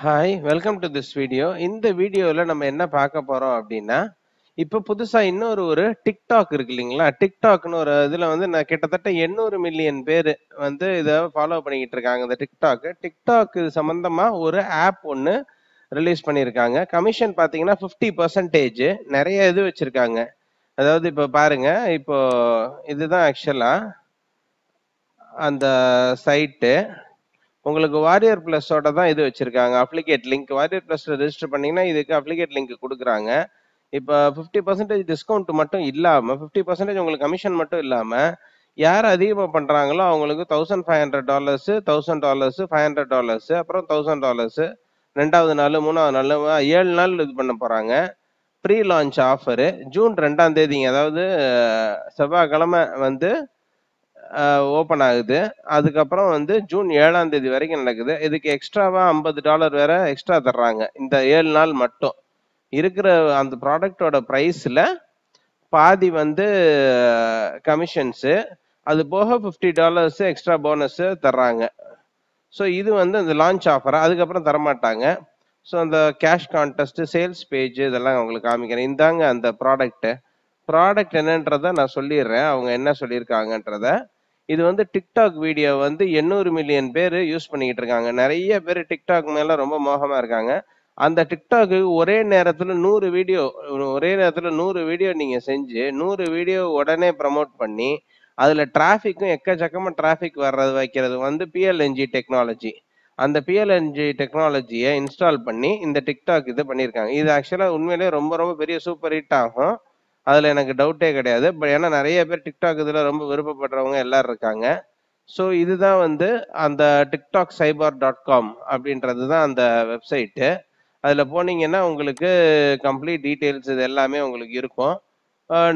hi welcome to this video இந்த வீடியோவில் நம்ம என்ன பார்க்க போகிறோம் அப்படின்னா இப்போ புதுசாக இன்னொரு ஒரு டிக்டாக் இருக்கு இல்லைங்களா டிக்டாக்னு ஒரு இதில் வந்து நான் கிட்டத்தட்ட எண்ணூறு மில்லியன் பேர் வந்து இதை ஃபாலோ பண்ணிக்கிட்டு இருக்காங்க இந்த டிக்டாக்கு டிக்டாக் இது சம்மந்தமாக ஒரு ஆப் ஒன்று ரிலீஸ் பண்ணியிருக்காங்க கமிஷன் பார்த்தீங்கன்னா ஃபிஃப்டி பர்சன்டேஜ் நிறைய இது வச்சுருக்காங்க அதாவது இப்போ பாருங்க இப்போது இதுதான் ஆக்சுவலாக அந்த சைட்டு உங்களுக்கு வாரியர் பிளஸோட தான் இது வச்சிருக்காங்க அப்ளிகேட் லிங்க் வாரியர் பிளஸ்ல ரெஜிஸ்டர் பண்ணீங்கன்னா இதுக்கு அப்ளிகேட் லிங்க் கொடுக்குறாங்க இப்போ ஃபிஃப்டி பர்சன்டேஜ் டிஸ்கவுண்ட் மட்டும் இல்லாமல் ஃபிஃப்டி பர்சன்டேஜ் உங்களுக்கு கமிஷன் மட்டும் இல்லாமல் யார் அதிகமாக பண்ணுறாங்களோ அவங்களுக்கு thousand five hundred dollars thousand dollars five hundred dollars அப்புறம் தௌசண்ட் டாலர்ஸு ரெண்டாவது நாள் மூணாவது நாள் ஏழு நாள் இது பண்ண போகிறாங்க ப்ரீ லான்ச் ஆஃபரு ஜூன் ரெண்டாம் தேதிங்க அதாவது செவ்வாய்க்கிழமை வந்து ஓப்பன் ஆகுது அதுக்கப்புறம் வந்து ஜூன் ஏழாம் தேதி வரைக்கும் நடக்குது இதுக்கு எக்ஸ்ட்ராவா ஐம்பது டாலர் வேற எக்ஸ்ட்ரா தர்றாங்க இந்த ஏழு நாள் மட்டும் இருக்கிற அந்த ப்ராடக்டோட ப்ரைஸில் பாதி வந்து கமிஷன்ஸு அது போக ஃபிஃப்டி டாலர்ஸு எக்ஸ்ட்ரா போனஸ்ஸு தர்றாங்க ஸோ இது வந்து அந்த லான்ச் ஆஃபர் அதுக்கப்புறம் தரமாட்டாங்க ஸோ அந்த கேஷ் கான்டெஸ்ட்டு சேல்ஸ் பேஜ் இதெல்லாம் அவங்களுக்கு காமிக்கிறேன் இந்தாங்க அந்த ப்ராடக்ட்டு ப்ராடக்ட் என்னன்றதை நான் சொல்லிடுறேன் அவங்க என்ன சொல்லியிருக்காங்கன்றதை இது வந்து டிக்டாக் வீடியோ வந்து எண்ணூறு மில்லியன் பேர் யூஸ் பண்ணிக்கிட்டு இருக்காங்க நிறைய பேர் டிக்டாக் மேலே ரொம்ப மோகமாக இருக்காங்க அந்த டிக்டாக்கு ஒரே நேரத்தில் நூறு வீடியோ ஒரே நேரத்தில் நூறு வீடியோ நீங்கள் செஞ்சு நூறு வீடியோ உடனே ப்ரமோட் பண்ணி அதில் டிராஃபிக்கும் எக்கச்சக்கமாக டிராஃபிக் வர்றது வைக்கிறது வந்து பிஎல்என்ஜி டெக்னாலஜி அந்த பிஎல்என்ஜி டெக்னாலஜியை இன்ஸ்டால் பண்ணி இந்த டிக்டாக் இது பண்ணியிருக்காங்க இது ஆக்சுவலாக உண்மையிலேயே ரொம்ப ரொம்ப பெரிய சூப்பர் ஹிட் ஆகும் அதில் எனக்கு டவுட்டே கிடையாது பட் ஏன்னா நிறைய பேர் டிக்டாக் இதில் ரொம்ப விருப்பப்படுறவங்க எல்லாரும் இருக்காங்க ஸோ இதுதான் வந்து அந்த டிக்டாக் சைபர் டாட் காம் அப்படின்றது தான் அந்த வெப்சைட்டு அதில் போனீங்கன்னா உங்களுக்கு கம்ப்ளீட் டீட்டெயில்ஸ் இது எல்லாமே உங்களுக்கு இருக்கும்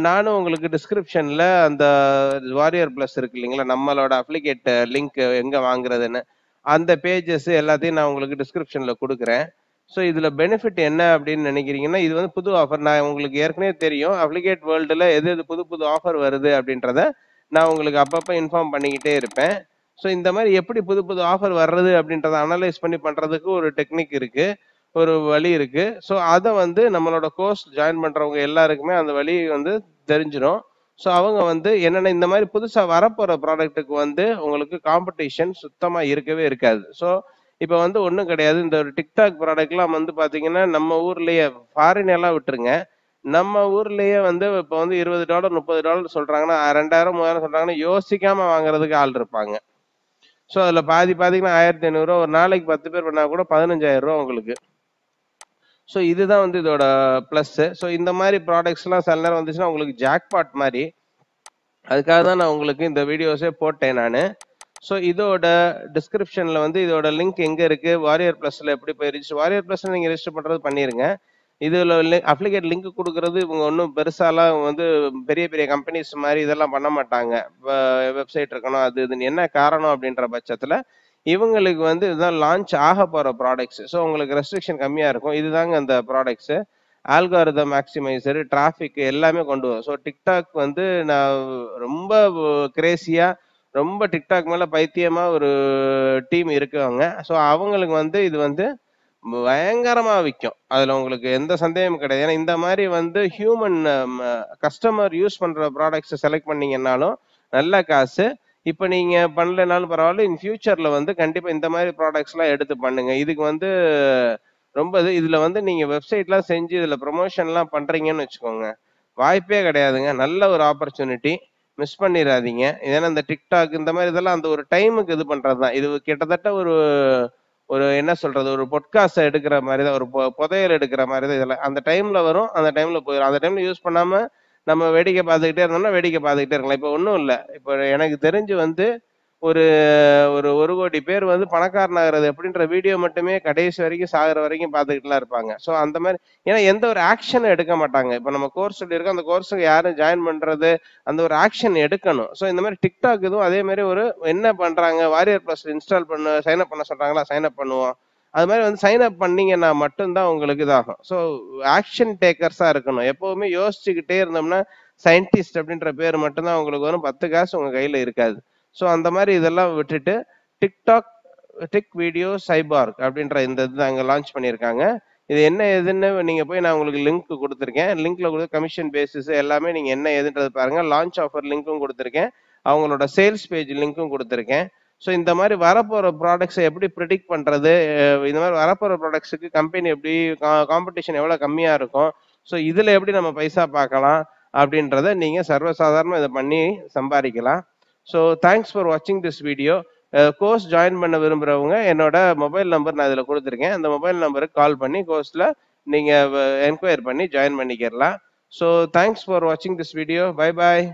நானும் உங்களுக்கு டிஸ்கிரிப்ஷனில் அந்த வாரியர் ப்ளஸ் இருக்கு இல்லைங்களா நம்மளோட அப்ளிகேட் லிங்க் எங்கே வாங்குறதுன்னு அந்த பேஜஸ் எல்லாத்தையும் நான் உங்களுக்கு டிஸ்கிரிப்ஷனில் கொடுக்குறேன் ஸோ இதில் பெனிஃபிட் என்ன அப்படின்னு நினைக்கிறீங்கன்னா இது வந்து புது ஆஃபர் நான் உங்களுக்கு ஏற்கனவே தெரியும் அப்ளிகேட் வேர்ல்டில் எது எது புது புது ஆஃபர் வருது அப்படின்றத நான் உங்களுக்கு அப்பப்போ இன்ஃபார்ம் பண்ணிக்கிட்டே இருப்பேன் ஸோ இந்த மாதிரி எப்படி புது புது ஆஃபர் வர்றது அப்படின்றத அனலைஸ் பண்ணி பண்ணுறதுக்கு ஒரு டெக்னிக் இருக்குது ஒரு வழி இருக்குது ஸோ அதை வந்து நம்மளோட கோர்ஸ் ஜாயின் பண்ணுறவங்க எல்லாருக்குமே அந்த வழி வந்து தெரிஞ்சிடும் ஸோ அவங்க வந்து என்னென்ன இந்த மாதிரி புதுசாக வரப்போகிற ப்ராடக்ட்டுக்கு வந்து உங்களுக்கு காம்படிஷன் சுத்தமாக இருக்கவே இருக்காது ஸோ இப்போ வந்து ஒன்றும் கிடையாது இந்த ஒரு டிக்டாக் ப்ராடக்ட்லாம் வந்து பார்த்தீங்கன்னா நம்ம ஊர்லேயே ஃபாரின் எல்லாம் விட்டுருங்க நம்ம ஊர்லேயே வந்து இப்போ வந்து இருபது டாலர் முப்பது டாலர் சொல்கிறாங்கன்னா ரெண்டாயிரம் மூவாயிரம் சொல்கிறாங்கன்னா யோசிக்காமல் வாங்குறதுக்கு ஆள் இருப்பாங்க ஸோ அதில் பாதி பார்த்தீங்கன்னா ஆயிரத்தி ஐநூறுரூவா ஒரு நாளைக்கு பத்து பேர் பண்ணால் கூட பதினஞ்சாயிரரூவா உங்களுக்கு ஸோ இதுதான் வந்து இதோட ப்ளஸ்ஸு ஸோ இந்த மாதிரி ப்ராடக்ட்ஸ்லாம் சில நேரம் வந்துச்சுன்னா உங்களுக்கு ஜாக்பாட் மாதிரி அதுக்காக தான் நான் உங்களுக்கு இந்த வீடியோஸே போட்டேன் நான் ஸோ இதோட டிஸ்கிரிப்ஷனில் வந்து இதோட லிங்க் எங்கே இருக்குது வாரியர் ப்ளஸில் எப்படி போய் ரிஜிஸ்டர் வாரியர் ப்ளஸில் நீங்கள் ரிஜிஸ்டர் பண்ணுறது பண்ணிடுங்க இதில் அப்ளிகேட் லிங்க் கொடுக்கறது இவங்க ஒன்றும் பெருசாலாம் வந்து பெரிய பெரிய கம்பெனிஸ் மாதிரி இதெல்லாம் பண்ண மாட்டாங்க இப்போ வெப்சைட் இருக்கணும் அது இதுன்னு என்ன காரணம் அப்படின்ற பட்சத்தில் இவங்களுக்கு வந்து இதுதான் லான்ச் ஆக போகிற ப்ராடக்ட்ஸ் ஸோ உங்களுக்கு ரெஸ்ட்ரிக்ஷன் கம்மியாக இருக்கும் இதுதாங்க அந்த ப்ராடக்ட்ஸு ஆல்காரிதம் மேக்சிமைசர் டிராஃபிக் எல்லாமே கொண்டு வரும் ஸோ டிக்டாக் வந்து நான் ரொம்ப கிரேசியாக ரொம்ப டிக்டாக் மேல பைத்தியமா ஒரு டீம் இருக்காங்க ஸோ அவங்களுக்கு வந்து இது வந்து பயங்கரமா விற்கும் அதுல உங்களுக்கு எந்த சந்தேகமும் கிடையாது ஏன்னா இந்த மாதிரி வந்து ஹியூமன் கஸ்டமர் யூஸ் பண்ற ப்ராடக்ட்ஸ் செலக்ட் பண்ணீங்கன்னாலும் நல்ல காசு இப்போ நீங்க பண்ணலனாலும் பரவாயில்ல இன் ஃபியூச்சர்ல வந்து கண்டிப்பா இந்த மாதிரி ப்ராடக்ட்ஸ்லாம் எடுத்து பண்ணுங்க இதுக்கு வந்து ரொம்ப இது இதுல வந்து நீங்க வெப்சைட்லாம் செஞ்சு இதுல ப்ரொமோஷன்லாம் பண்றீங்கன்னு வச்சுக்கோங்க வாய்ப்பே கிடையாதுங்க நல்ல ஒரு ஆப்பர்ச்சுனிட்டி மிஸ் பண்ணிடாதீங்க ஏன்னா இந்த டிக்டாக் இந்த மாதிரி இதெல்லாம் அந்த ஒரு டைமுக்கு இது பண்ணுறது தான் இது கிட்டத்தட்ட ஒரு ஒரு என்ன சொல்கிறது ஒரு பொட்காஸ்ட்டை எடுக்கிற மாதிரி தான் ஒரு புதையல் எடுக்கிற மாதிரி தான் இதெல்லாம் அந்த டைமில் வரும் அந்த டைமில் போயிடும் அந்த டைமில் யூஸ் பண்ணாமல் நம்ம வேடிக்கை பார்த்துக்கிட்டே இருந்தோம்னா வேடிக்கை பார்த்துக்கிட்டே இருக்கலாம் இப்போ ஒன்றும் இல்லை இப்போ எனக்கு தெரிஞ்சு வந்து ஒரு ஒரு ஒரு கோடி பேர் வந்து பணக்காரனாகிறது அப்படின்ற வீடியோ மட்டுமே கடைசி வரைக்கும் சாகிற வரைக்கும் பார்த்துக்கிட்டுலாம் இருப்பாங்க ஸோ அந்த மாதிரி ஏன்னா எந்த ஒரு ஆக்ஷன் எடுக்க மாட்டாங்க இப்போ நம்ம கோர்ஸ் சொல்லியிருக்கோம் அந்த கோர்ஸுக்கு யாரும் ஜாயின் பண்ணுறது அந்த ஒரு ஆக்ஷன் எடுக்கணும் ஸோ இந்த மாதிரி டிக்டாக் இதுவும் அதே மாதிரி ஒரு என்ன பண்ணுறாங்க வாரியர் ப்ளஸ் இன்ஸ்டால் பண்ண சைன் அப் பண்ண சொல்கிறாங்களா சைன் அப் பண்ணுவோம் அது மாதிரி வந்து சைன் அப் பண்ணீங்கன்னா மட்டும்தான் உங்களுக்கு இதாகும் ஸோ ஆக்ஷன் டேக்கர்ஸாக இருக்கணும் எப்போவுமே யோசிச்சுக்கிட்டே இருந்தோம்னா சயின்டிஸ்ட் அப்படின்ற பேர் மட்டும்தான் உங்களுக்கு வரும் பத்து காசு உங்கள் கையில் இருக்காது ஸோ அந்த மாதிரி இதெல்லாம் விட்டுட்டு டிக்டாக் டிக் வீடியோ சைபார்க் அப்படின்ற இந்த இது அங்கே லான்ச் பண்ணியிருக்காங்க இது என்ன எதுன்னு நீங்கள் போய் நான் உங்களுக்கு லிங்க் கொடுத்துருக்கேன் லிங்க்கில் கொடுத்து கமிஷன் பேசிஸ் எல்லாமே நீங்கள் என்ன எதுன்றது பாருங்கள் லான்ச் ஆஃபர் லிங்க்கும் கொடுத்துருக்கேன் அவங்களோட சேல்ஸ் பேஜ் லிங்க்கும் கொடுத்துருக்கேன் ஸோ இந்த மாதிரி வரப்போகிற ப்ராடக்ட்ஸை எப்படி ப்ரிடிக்ட் பண்ணுறது இந்த மாதிரி வரப்போகிற ப்ராடக்ட்ஸுக்கு கம்பெனி எப்படி காம்படிஷன் எவ்வளோ கம்மியாக இருக்கும் ஸோ இதில் எப்படி நம்ம பைசா பார்க்கலாம் அப்படின்றத நீங்கள் சர்வசாதாரணமாக இதை பண்ணி சம்பாதிக்கலாம் ஸோ தேங்க்ஸ் ஃபார் வாட்சிங் திஸ் வீடியோ கோர்ஸ் ஜாயின் பண்ண விரும்புகிறவங்க என்னோட மொபைல் நம்பர் நான் இதில் கொடுத்துருக்கேன் அந்த மொபைல் நம்பருக்கு கால் பண்ணி கோர்ஸில் நீங்கள் என்கொயர் பண்ணி ஜாயின் பண்ணிக்கிறலாம் ஸோ தேங்க்ஸ் ஃபார் வாட்சிங் திஸ் வீடியோ பை பாய்